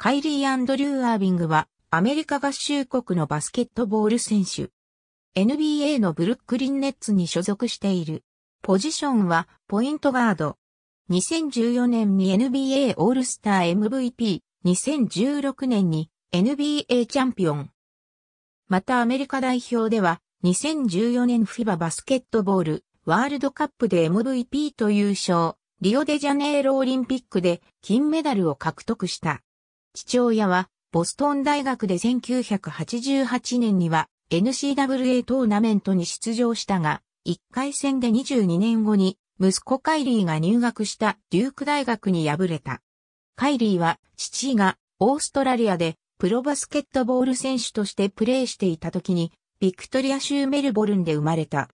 カイリー・アンドリュー・アービングは、アメリカ合衆国のバスケットボール選手。NBA のブルックリンネッツに所属している。ポジションは、ポイントガード。2014年に NBA オールスター MVP、2016年に NBA チャンピオン。またアメリカ代表では、2014年 FIBA バスケットボール、ワールドカップで MVP と優勝、リオデジャネイロオリンピックで金メダルを獲得した。父親は、ボストン大学で1988年には NCAA トーナメントに出場したが、1回戦で22年後に息子カイリーが入学したデューク大学に敗れた。カイリーは父がオーストラリアでプロバスケットボール選手としてプレーしていた時にビクトリア州メルボルンで生まれた。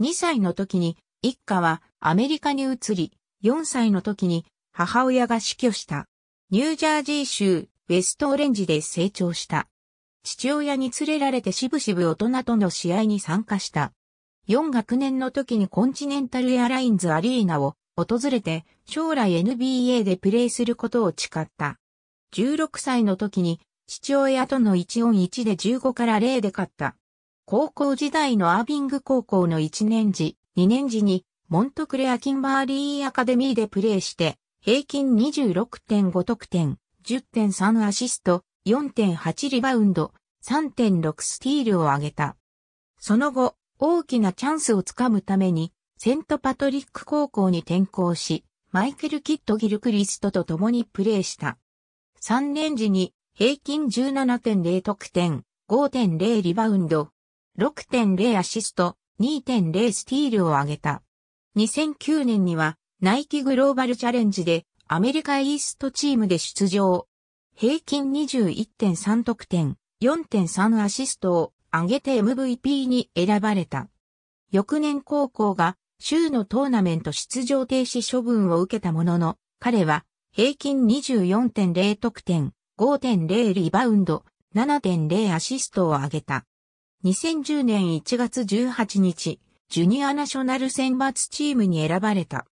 2歳の時に一家はアメリカに移り、4歳の時に母親が死去した。ニュージャージー州ウェストオレンジで成長した。父親に連れられてしぶしぶ大人との試合に参加した。4学年の時にコンチネンタルエアラインズアリーナを訪れて将来 NBA でプレーすることを誓った。16歳の時に父親との1音1で15から0で勝った。高校時代のアービング高校の1年時、2年時にモントクレア・キンバーリー・アカデミーでプレーして、平均26.5得点、10.3アシスト、4.8リバウンド、3.6スティールを挙げた。その後、大きなチャンスをつかむために、セントパトリック高校に転校し、マイケル・キッド・ギルクリストと共にプレーした。3年時に平均17.0得点、5.0リバウンド、6.0アシスト、2.0スティールを挙げた。2009年にはナイキグローバルチャレンジでアメリカイーストチームで出場。平均21.3得点、4.3アシストを上げて MVP に選ばれた。翌年高校が州のトーナメント出場停止処分を受けたものの、彼は平均24.0得点、5.0リバウンド、7.0アシストを上げた。2010年1月18日、ジュニアナショナル選抜チームに選ばれた。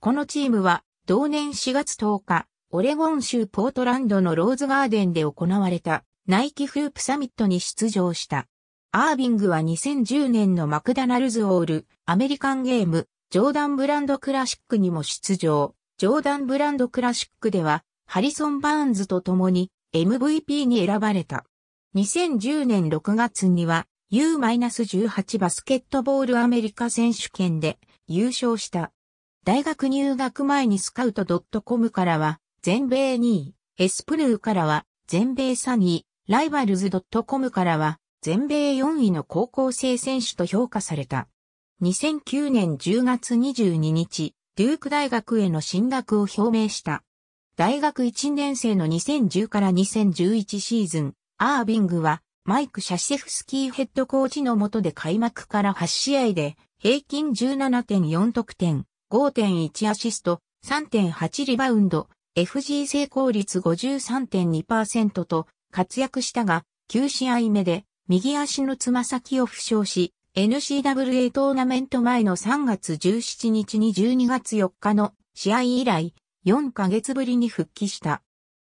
このチームは同年4月10日、オレゴン州ポートランドのローズガーデンで行われたナイキフープサミットに出場した。アービングは2010年のマクダナルズオール、アメリカンゲーム、ジョーダンブランドクラシックにも出場。ジョーダンブランドクラシックでは、ハリソン・バーンズと共に MVP に選ばれた。2010年6月には U-18 バスケットボールアメリカ選手権で優勝した。大学入学前にスカウト .com からは、全米2位、エスプルーからは、全米3位、ライバルズ .com からは、全米4位の高校生選手と評価された。2009年10月22日、デューク大学への進学を表明した。大学1年生の2010から2011シーズン、アービングは、マイク・シャシェフスキーヘッドコーチの下で開幕から8試合で、平均17.4得点、5.1アシスト、3.8リバウンド、FG 成功率53.2%と活躍したが、9試合目で右足のつま先を負傷し、n c w a トーナメント前の3月17日に12月4日の試合以来、4ヶ月ぶりに復帰した。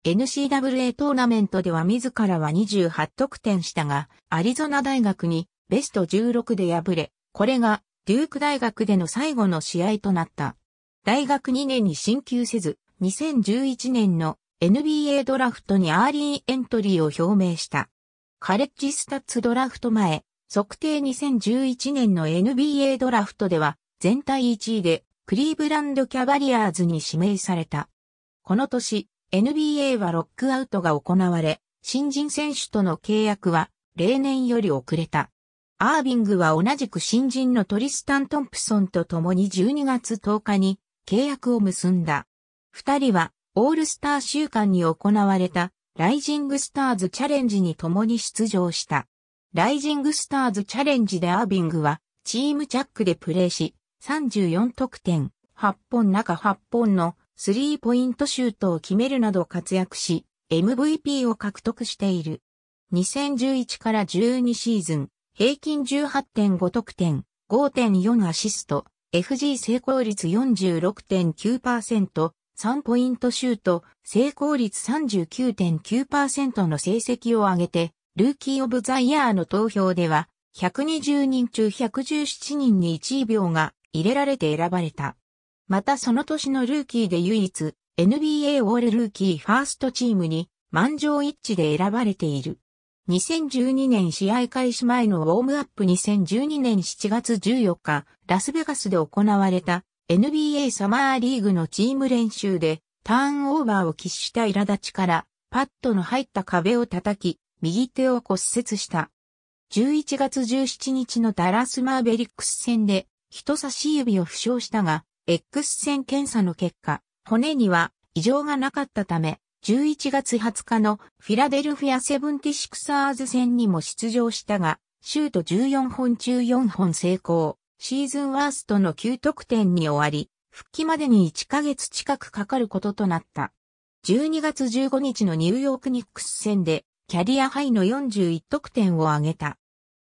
n c w a トーナメントでは自らは28得点したが、アリゾナ大学にベスト16で敗れ、これがデューク大学での最後の試合となった。大学2年に進級せず、2011年の NBA ドラフトにアーリーエントリーを表明した。カレッジスタッツドラフト前、測定2011年の NBA ドラフトでは全体1位でクリーブランドキャバリアーズに指名された。この年、NBA はロックアウトが行われ、新人選手との契約は例年より遅れた。アービングは同じく新人のトリスタン・トンプソンと共に12月10日に契約を結んだ。二人はオールスター週間に行われたライジングスターズチャレンジに共に出場した。ライジングスターズチャレンジでアービングはチームジャックでプレーし34得点、8本中8本のスリーポイントシュートを決めるなど活躍し MVP を獲得している。2011から12シーズン、平均18.5得点、5.4アシスト、FG 成功率46.9%、3ポイントシュート、成功率39.9%の成績を上げて、ルーキー・オブ・ザ・イヤーの投票では、120人中117人に1秒が入れられて選ばれた。またその年のルーキーで唯一、NBA オールルーキーファーストチームに満場一致で選ばれている。2012年試合開始前のウォームアップ2012年7月14日、ラスベガスで行われた NBA サマーリーグのチーム練習でターンオーバーを喫した苛立ちからパッドの入った壁を叩き、右手を骨折した。11月17日のダラスマーベリックス戦で人差し指を負傷したが、X 線検査の結果、骨には異常がなかったため、11月20日のフィラデルフィアセブンティシクサーズ戦にも出場したが、シュート14本中4本成功、シーズンワーストの9得点に終わり、復帰までに1ヶ月近くかかることとなった。12月15日のニューヨークニックス戦で、キャリアハイの41得点を挙げた。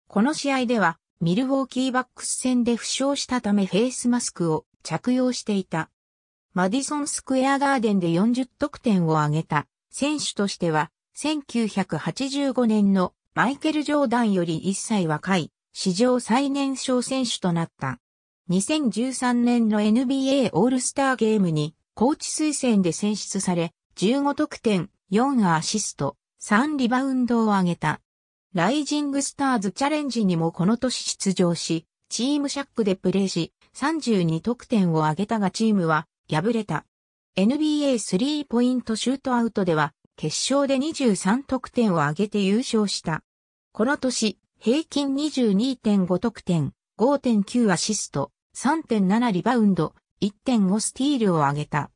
この試合では、ミルウォーキーバックス戦で負傷したためフェイスマスクを着用していた。マディソンスクエアガーデンで40得点を挙げた選手としては、1985年のマイケル・ジョーダンより1歳若い史上最年少選手となった。2013年の NBA オールスターゲームにコーチ推薦で選出され、15得点、4アシスト、3リバウンドを挙げた。ライジングスターズチャレンジにもこの年出場し、チームシャックでプレーし、32得点を挙げたがチームは敗れた。NBA スリーポイントシュートアウトでは、決勝で23得点を挙げて優勝した。この年、平均22.5得点、5.9アシスト、3.7リバウンド、1.5スティールを挙げた。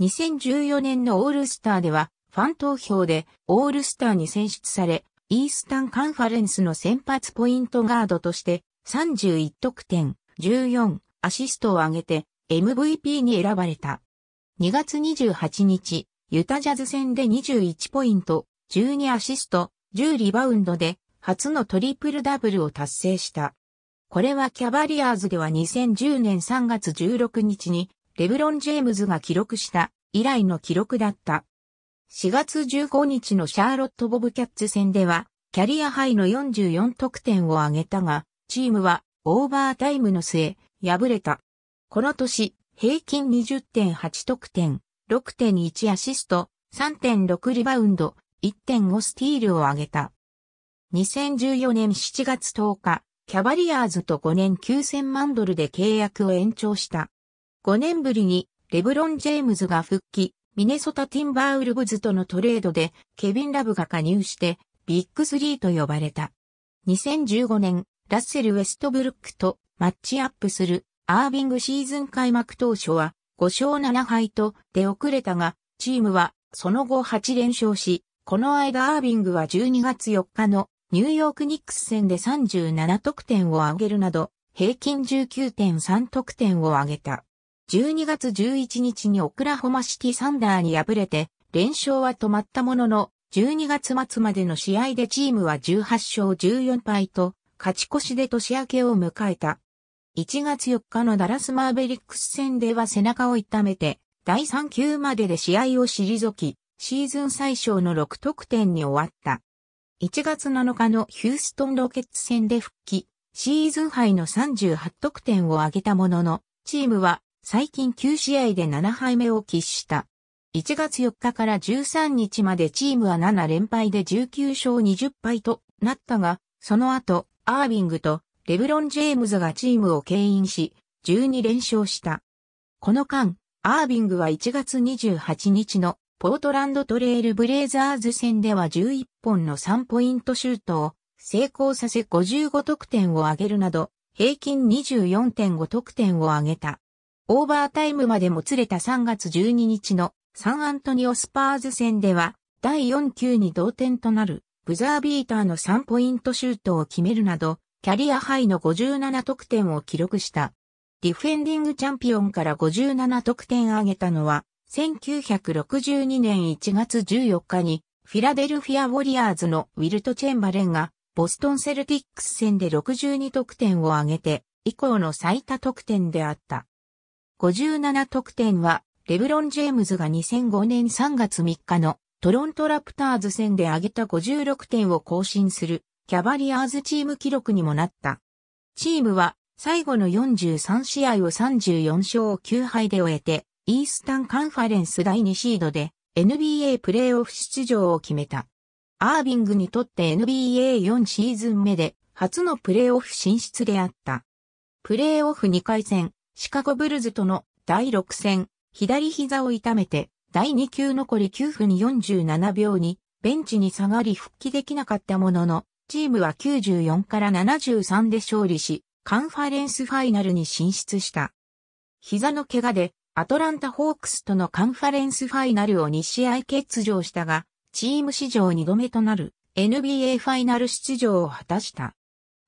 2014年のオールスターでは、ファン投票でオールスターに選出され、イースタンカンファレンスの先発ポイントガードとして31得点、14アシストを挙げて MVP に選ばれた。2月28日、ユタジャズ戦で21ポイント、12アシスト、10リバウンドで初のトリプルダブルを達成した。これはキャバリアーズでは2010年3月16日にレブロン・ジェームズが記録した以来の記録だった。4月15日のシャーロット・ボブキャッツ戦ではキャリアハイの44得点を挙げたが、チームはオーバータイムの末敗れた。この年、平均20.8得点、6.1アシスト、3.6リバウンド、1.5スティールを挙げた。2014年7月10日、キャバリアーズと5年9000万ドルで契約を延長した。5年ぶりに、レブロン・ジェームズが復帰、ミネソタ・ティンバーウルブズとのトレードで、ケビン・ラブが加入して、ビッグスリーと呼ばれた。2015年、ラッセル・ウェストブルックとマッチアップするアービングシーズン開幕当初は5勝7敗と出遅れたが、チームはその後8連勝し、この間アービングは12月4日のニューヨークニックス戦で37得点を挙げるなど、平均19.3得点を挙げた。12月11日にオクラホマシティサンダーに敗れて、連勝は止まったものの、12月末までの試合でチームは18勝14敗と、勝ち越しで年明けを迎えた。1月4日のダラスマーベリックス戦では背中を痛めて、第3球までで試合を退き、シーズン最小の6得点に終わった。1月7日のヒューストンロケッツ戦で復帰、シーズン杯の38得点を挙げたものの、チームは最近9試合で7敗目を喫した。1月4日から13日までチームは7連敗で19勝20敗となったが、その後、アービングとレブロン・ジェームズがチームを牽引し、12連勝した。この間、アービングは1月28日のポートランドトレイルブレイザーズ戦では11本の3ポイントシュートを成功させ55得点を挙げるなど、平均24.5得点を挙げた。オーバータイムまでもつれた3月12日のサンアントニオスパーズ戦では、第4球に同点となる、ブザービーターの3ポイントシュートを決めるなど、キャリアハイの57得点を記録した。ディフェンディングチャンピオンから57得点挙げたのは、1962年1月14日に、フィラデルフィア・ウォリアーズのウィルト・チェンバレンが、ボストン・セルティックス戦で62得点を挙げて、以降の最多得点であった。57得点は、レブロン・ジェームズが2005年3月3日のトロント・ラプターズ戦で挙げた56点を更新するキャバリアーズチーム記録にもなった。チームは最後の43試合を34勝9敗で終えて、イースタンカンファレンス第2シードで NBA プレーオフ出場を決めた。アービングにとって NBA4 シーズン目で初のプレーオフ進出であった。プレーオフ2回戦、シカゴブルズとの第6戦、左膝を痛めて、第2球残り9分47秒に、ベンチに下がり復帰できなかったものの、チームは94から73で勝利し、カンファレンスファイナルに進出した。膝の怪我で、アトランタホークスとのカンファレンスファイナルを2試合欠場したが、チーム史上2度目となる NBA ファイナル出場を果たした。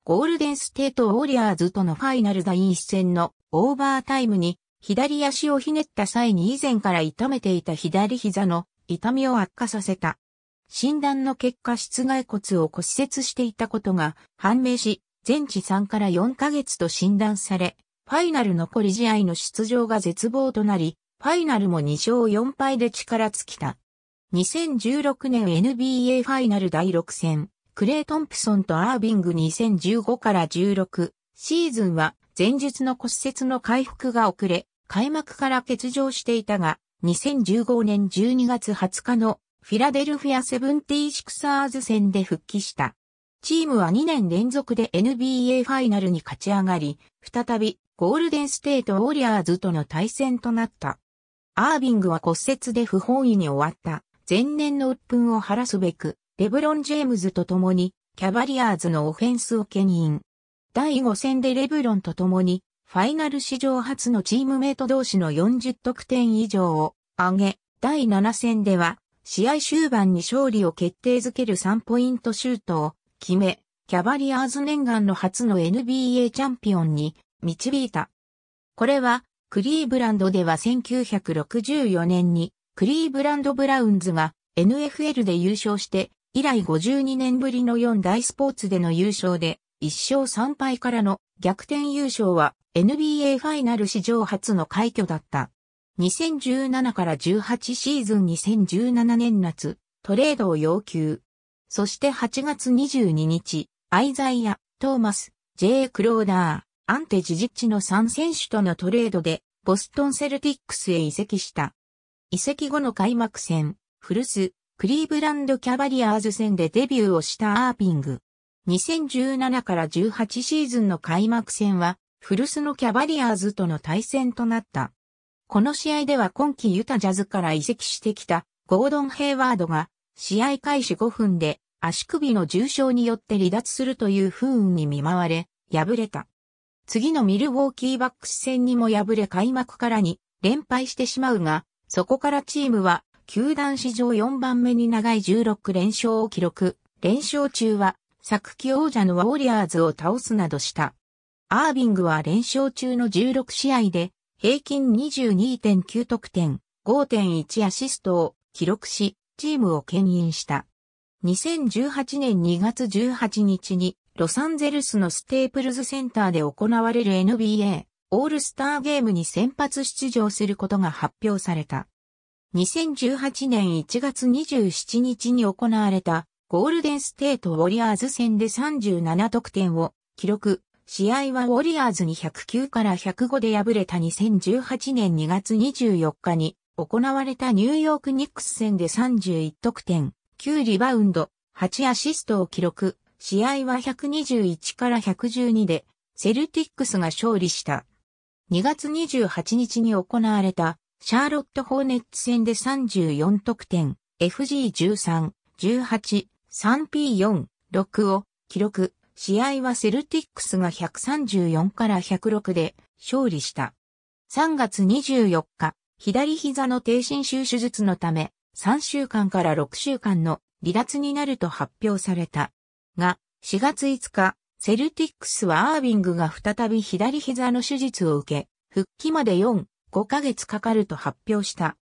ゴールデンステートウォリアーズとのファイナルン1戦のオーバータイムに左足をひねった際に以前から痛めていた左膝の痛みを悪化させた。診断の結果室外骨を骨折していたことが判明し、全治3から4ヶ月と診断され、ファイナル残り試合の出場が絶望となり、ファイナルも2勝4敗で力尽きた。2016年 NBA ファイナル第6戦、クレイ・トンプソンとアービング2015から16シーズンは前述の骨折の回復が遅れ、開幕から欠場していたが、2015年12月20日のフィラデルフィアセブンティーシクサーズ戦で復帰した。チームは2年連続で NBA ファイナルに勝ち上がり、再びゴールデンステートウォリアーズとの対戦となった。アービングは骨折で不本意に終わった前年の鬱憤を晴らすべく、レブロン・ジェームズと共にキャバリアーズのオフェンスを牽引。第5戦でレブロンと共にファイナル史上初のチームメイト同士の40得点以上を上げ、第7戦では試合終盤に勝利を決定づける3ポイントシュートを決め、キャバリアーズ念願の初の NBA チャンピオンに導いた。これは、クリーブランドでは1964年に、クリーブランド・ブラウンズが NFL で優勝して、以来52年ぶりの4大スポーツでの優勝で、1勝3敗からの逆転優勝は NBA ファイナル史上初の快挙だった。2017から18シーズン2017年夏、トレードを要求。そして8月22日、アイザイア、トーマス、J. クローダー、アンテジジッチの3選手とのトレードで、ボストンセルティックスへ移籍した。移籍後の開幕戦、フルス、クリーブランドキャバリアーズ戦でデビューをしたアーピング。2017から18シーズンの開幕戦は、フルスのキャバリアーズとの対戦となった。この試合では今季ユタジャズから移籍してきたゴードン・ヘイワードが試合開始5分で足首の重傷によって離脱するという不運に見舞われ、敗れた。次のミルウォーキーバックス戦にも敗れ開幕からに連敗してしまうが、そこからチームは球団史上4番目に長い16連勝を記録。連勝中は昨季王者のウォリアーズを倒すなどした。アービングは連勝中の16試合で平均22.9得点、5.1アシストを記録し、チームを牽引した。2018年2月18日に、ロサンゼルスのステープルズセンターで行われる NBA オールスターゲームに先発出場することが発表された。2018年1月27日に行われたゴールデンステートウォリアーズ戦で37得点を記録、試合はウォリアーズに109から105で敗れた2018年2月24日に行われたニューヨークニックス戦で31得点、9リバウンド、8アシストを記録。試合は121から112でセルティックスが勝利した。2月28日に行われたシャーロット・ホーネッツ戦で34得点、FG13、18、3P4、6を記録。試合はセルティックスが134から106で勝利した。3月24日、左膝の低侵襲手術のため、3週間から6週間の離脱になると発表された。が、4月5日、セルティックスはアービングが再び左膝の手術を受け、復帰まで4、5ヶ月かかると発表した。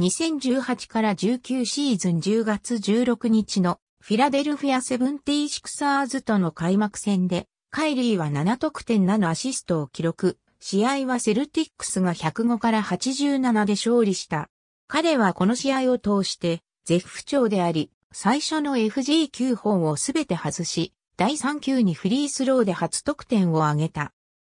2018から19シーズン10月16日のフィラデルフィアセブンティーシクサーズとの開幕戦で、カイリーは7得点7アシストを記録。試合はセルティックスが105から87で勝利した。彼はこの試合を通して、絶不調であり、最初の FG9 本をすべて外し、第3球にフリースローで初得点を挙げた。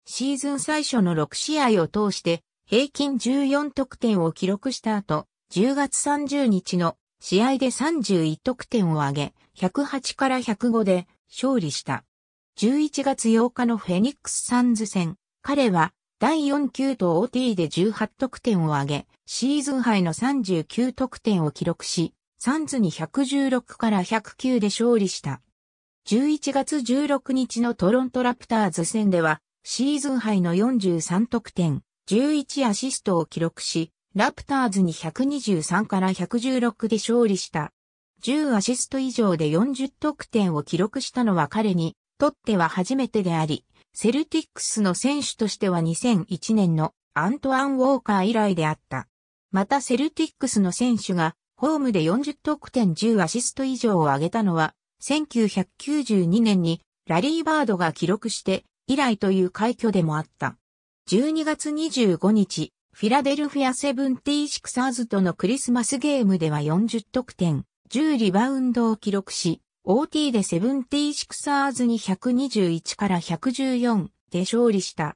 シーズン最初の6試合を通して、平均14得点を記録した後、10月30日の試合で31得点を挙げ、108から105で勝利した。11月8日のフェニックスサンズ戦、彼は第4球と OT で18得点を挙げ、シーズン杯の39得点を記録し、サンズに116から109で勝利した。11月16日のトロントラプターズ戦では、シーズン杯の43得点、11アシストを記録し、ラプターズに123から116で勝利した。10アシスト以上で40得点を記録したのは彼にとっては初めてであり、セルティックスの選手としては2001年のアントアン・ウォーカー以来であった。またセルティックスの選手がホームで40得点10アシスト以上を挙げたのは、1992年にラリー・バードが記録して以来という快挙でもあった。12月25日、フィラデルフィアセブンティーシクサーズとのクリスマスゲームでは40得点、10リバウンドを記録し、OT でセブンティーシクサーズに121から114で勝利した。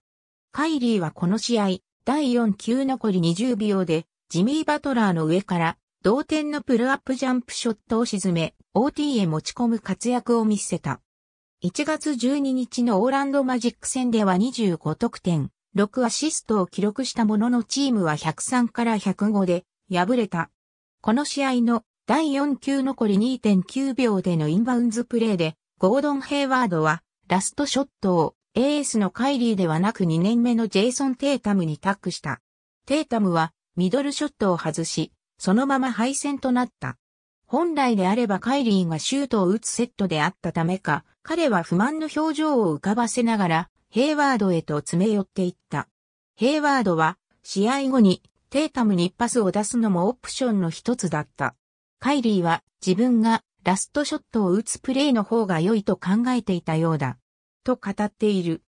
カイリーはこの試合、第4球残り20秒で、ジミー・バトラーの上から同点のプルアップジャンプショットを沈め、OT へ持ち込む活躍を見せた。1月12日のオーランドマジック戦では25得点、6アシストを記録したもののチームは103から105で敗れた。この試合の第4球残り2.9秒でのインバウンズプレーで、ゴードン・ヘイワードはラストショットをエースのカイリーではなく2年目のジェイソン・テータムにタックした。テータムはミドルショットを外し、そのまま敗戦となった。本来であればカイリーがシュートを打つセットであったためか、彼は不満の表情を浮かばせながら、ヘイワードへと詰め寄っていった。ヘイワードは、試合後に、テータムにパスを出すのもオプションの一つだった。カイリーは、自分が、ラストショットを打つプレーの方が良いと考えていたようだ。と語っている。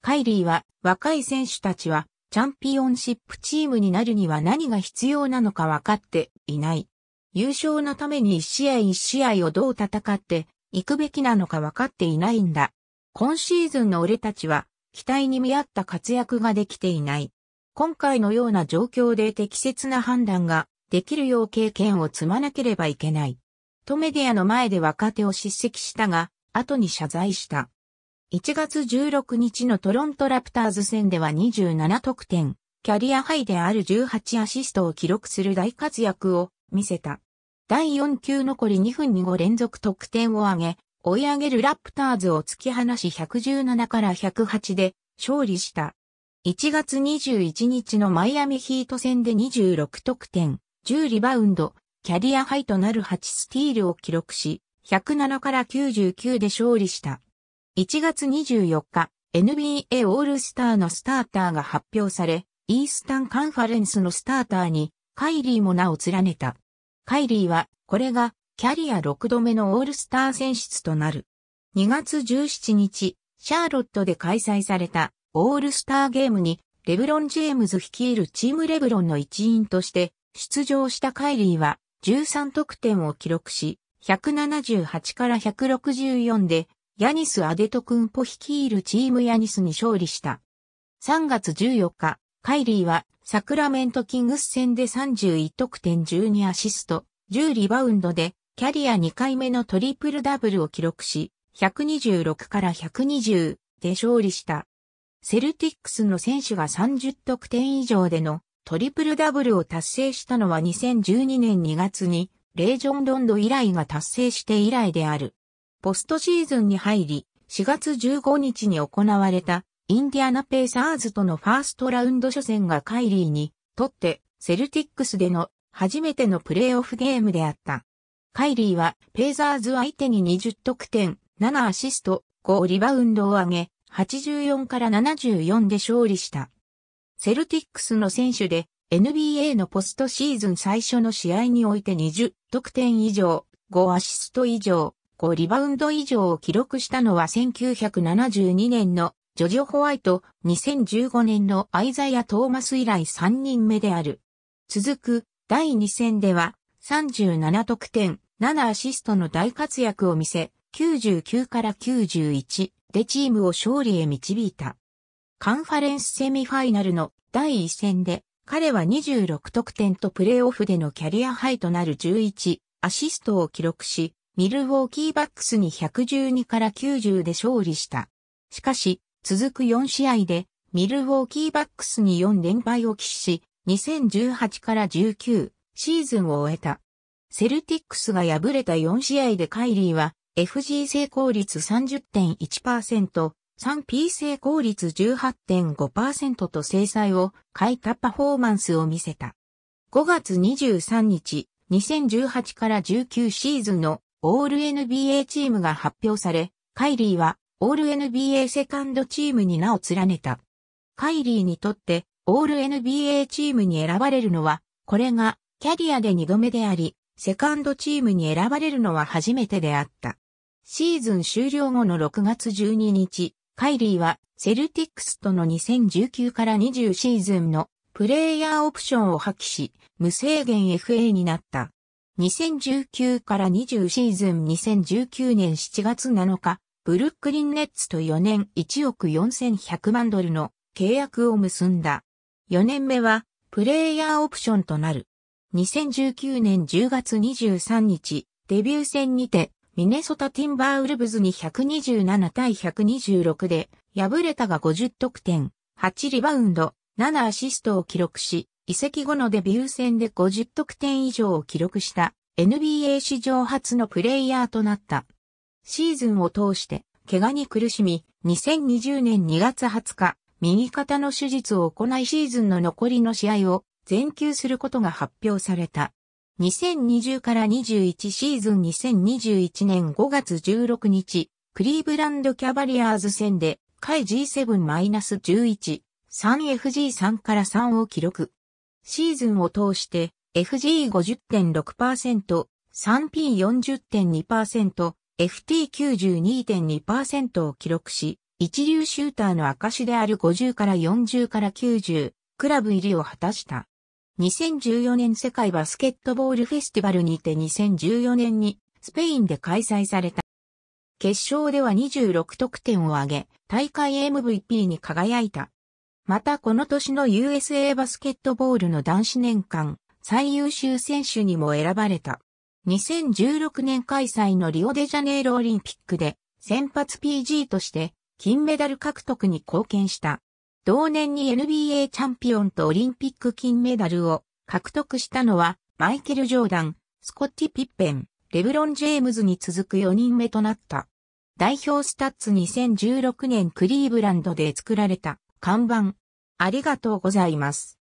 カイリーは、若い選手たちは、チャンピオンシップチームになるには何が必要なのか分かっていない。優勝のために一試合一試合をどう戦っていくべきなのか分かっていないんだ。今シーズンの俺たちは、期待に見合った活躍ができていない。今回のような状況で適切な判断ができるよう経験を積まなければいけない。とメディアの前で若手を叱責したが、後に謝罪した。1月16日のトロントラプターズ戦では27得点、キャリアハイである18アシストを記録する大活躍を見せた。第4球残り2分に5連続得点を挙げ、追い上げるラプターズを突き放し117から108で勝利した。1月21日のマイアミヒート戦で26得点、10リバウンド、キャリアハイとなる8スティールを記録し、107から99で勝利した。1月24日、NBA オールスターのスターターが発表され、イースタンカンファレンスのスターターに、カイリーも名を連ねた。カイリーは、これが、キャリア6度目のオールスター選出となる。2月17日、シャーロットで開催されたオールスターゲームにレブロン・ジェームズ率いるチームレブロンの一員として出場したカイリーは13得点を記録し、178から164でヤニス・アデトクンポ率いるチームヤニスに勝利した。3月14日、カイリーはサクラメントキングス戦で31得点12アシスト、10リバウンドでキャリア2回目のトリプルダブルを記録し、126から120で勝利した。セルティックスの選手が30得点以上でのトリプルダブルを達成したのは2012年2月にレージョンロンド以来が達成して以来である。ポストシーズンに入り、4月15日に行われたインディアナペーサーズとのファーストラウンド初戦がカイリーにとってセルティックスでの初めてのプレーオフゲームであった。カイリーはペイザーズ相手に20得点、7アシスト、5リバウンドを上げ、84から74で勝利した。セルティックスの選手で NBA のポストシーズン最初の試合において20得点以上、5アシスト以上、5リバウンド以上を記録したのは1972年のジョジョ・ホワイト、2015年のアイザイア・トーマス以来3人目である。続く第2戦では37得点、7アシストの大活躍を見せ、99から91でチームを勝利へ導いた。カンファレンスセミファイナルの第1戦で、彼は26得点とプレーオフでのキャリアハイとなる11アシストを記録し、ミルウォーキーバックスに112から90で勝利した。しかし、続く4試合で、ミルウォーキーバックスに4連敗を喫し、2018から19、シーズンを終えた。セルティックスが敗れた4試合でカイリーは FG 成功率30.1%、3P 成功率18.5%と制裁を欠いたパフォーマンスを見せた。5月23日、2018から19シーズンのオール NBA チームが発表され、カイリーはオール NBA セカンドチームに名を連ねた。カイリーにとってオール NBA チームに選ばれるのは、これがキャリアで2度目であり、セカンドチームに選ばれるのは初めてであった。シーズン終了後の6月12日、カイリーはセルティックスとの2019から20シーズンのプレイヤーオプションを破棄し、無制限 FA になった。2019から20シーズン2019年7月7日、ブルックリンネッツと4年1億4100万ドルの契約を結んだ。4年目はプレイヤーオプションとなる。2019年10月23日、デビュー戦にて、ミネソタティンバーウルブズに127対126で、敗れたが50得点、8リバウンド、7アシストを記録し、移籍後のデビュー戦で50得点以上を記録した NBA 史上初のプレイヤーとなった。シーズンを通して怪我に苦しみ、2020年2月20日、右肩の手術を行いシーズンの残りの試合を全休することが発表された。2020から21シーズン2021年5月16日、クリーブランドキャバリアーズ戦で、下 G7-11、3FG3 から3を記録。シーズンを通して、FG50.6%、3P40.2%、FT92.2% を記録し、一流シューターの証である50から40から90、クラブ入りを果たした。2014年世界バスケットボールフェスティバルにて2014年にスペインで開催された。決勝では26得点を挙げ、大会 MVP に輝いた。またこの年の USA バスケットボールの男子年間最優秀選手にも選ばれた。2016年開催のリオデジャネイロオリンピックで先発 PG として金メダル獲得に貢献した。同年に NBA チャンピオンとオリンピック金メダルを獲得したのは、マイケル・ジョーダン、スコッティ・ピッペン、レブロン・ジェームズに続く4人目となった。代表スタッツ2016年クリーブランドで作られた看板。ありがとうございます。